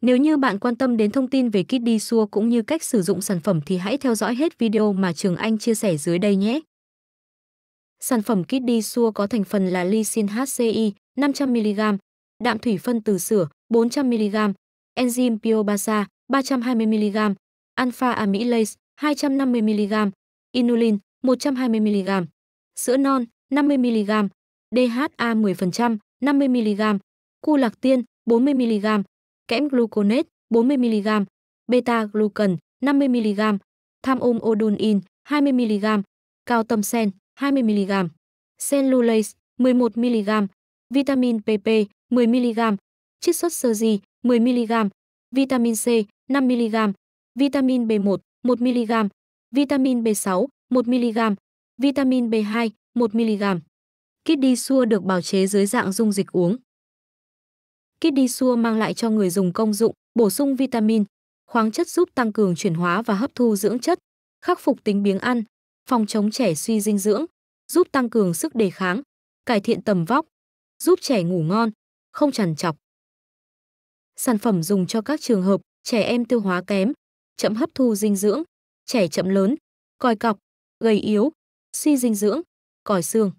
Nếu như bạn quan tâm đến thông tin về kit đi xua cũng như cách sử dụng sản phẩm thì hãy theo dõi hết video mà Trường Anh chia sẻ dưới đây nhé. Sản phẩm kit đi xua có thành phần là lysine HCI 500mg, đạm thủy phân từ sữa 400mg, enzyme piobasa 320mg, alpha amylase 250mg, inulin 120mg, sữa non 50mg, DHA 10%, 50mg, cu lạc tiên 40mg, kẽm gluconate 40mg, beta-glucan 50mg, tham ôm odunin 20mg, cao tâm sen 20mg, cellulase 11mg, vitamin PP 10mg, chiết xuất sơ di 10mg, vitamin C 5mg, vitamin B1 1mg, vitamin B6 1mg, vitamin B2 1mg. đi xua được bào chế dưới dạng dung dịch uống đi Sua mang lại cho người dùng công dụng bổ sung vitamin, khoáng chất giúp tăng cường chuyển hóa và hấp thu dưỡng chất, khắc phục tính biếng ăn, phòng chống trẻ suy dinh dưỡng, giúp tăng cường sức đề kháng, cải thiện tầm vóc, giúp trẻ ngủ ngon, không trằn trọc. Sản phẩm dùng cho các trường hợp trẻ em tiêu hóa kém, chậm hấp thu dinh dưỡng, trẻ chậm lớn, còi cọc, gầy yếu, suy dinh dưỡng, còi xương,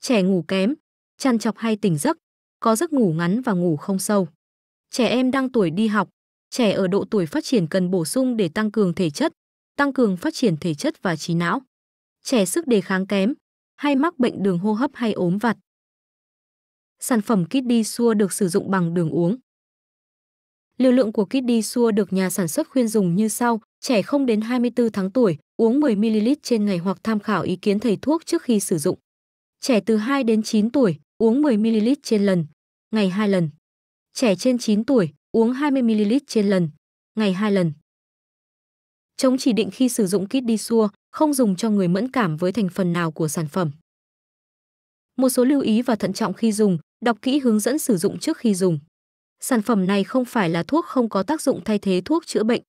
trẻ ngủ kém, trằn trọc hay tỉnh giấc, có giấc ngủ ngắn và ngủ không sâu. Trẻ em đang tuổi đi học, trẻ ở độ tuổi phát triển cần bổ sung để tăng cường thể chất, tăng cường phát triển thể chất và trí não. Trẻ sức đề kháng kém, hay mắc bệnh đường hô hấp hay ốm vặt. Sản phẩm Kiddy Sua được sử dụng bằng đường uống. Liều lượng của Kiddy Sua được nhà sản xuất khuyên dùng như sau, trẻ không đến 24 tháng tuổi, uống 10ml trên ngày hoặc tham khảo ý kiến thầy thuốc trước khi sử dụng. Trẻ từ 2 đến 9 tuổi, uống 10ml trên lần, ngày 2 lần. Trẻ trên 9 tuổi, uống 20ml trên lần, ngày 2 lần. Chống chỉ định khi sử dụng kit đi xua, không dùng cho người mẫn cảm với thành phần nào của sản phẩm. Một số lưu ý và thận trọng khi dùng, đọc kỹ hướng dẫn sử dụng trước khi dùng. Sản phẩm này không phải là thuốc không có tác dụng thay thế thuốc chữa bệnh.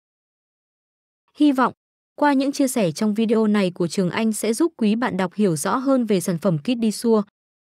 Hy vọng, qua những chia sẻ trong video này của Trường Anh sẽ giúp quý bạn đọc hiểu rõ hơn về sản phẩm kit đi xua,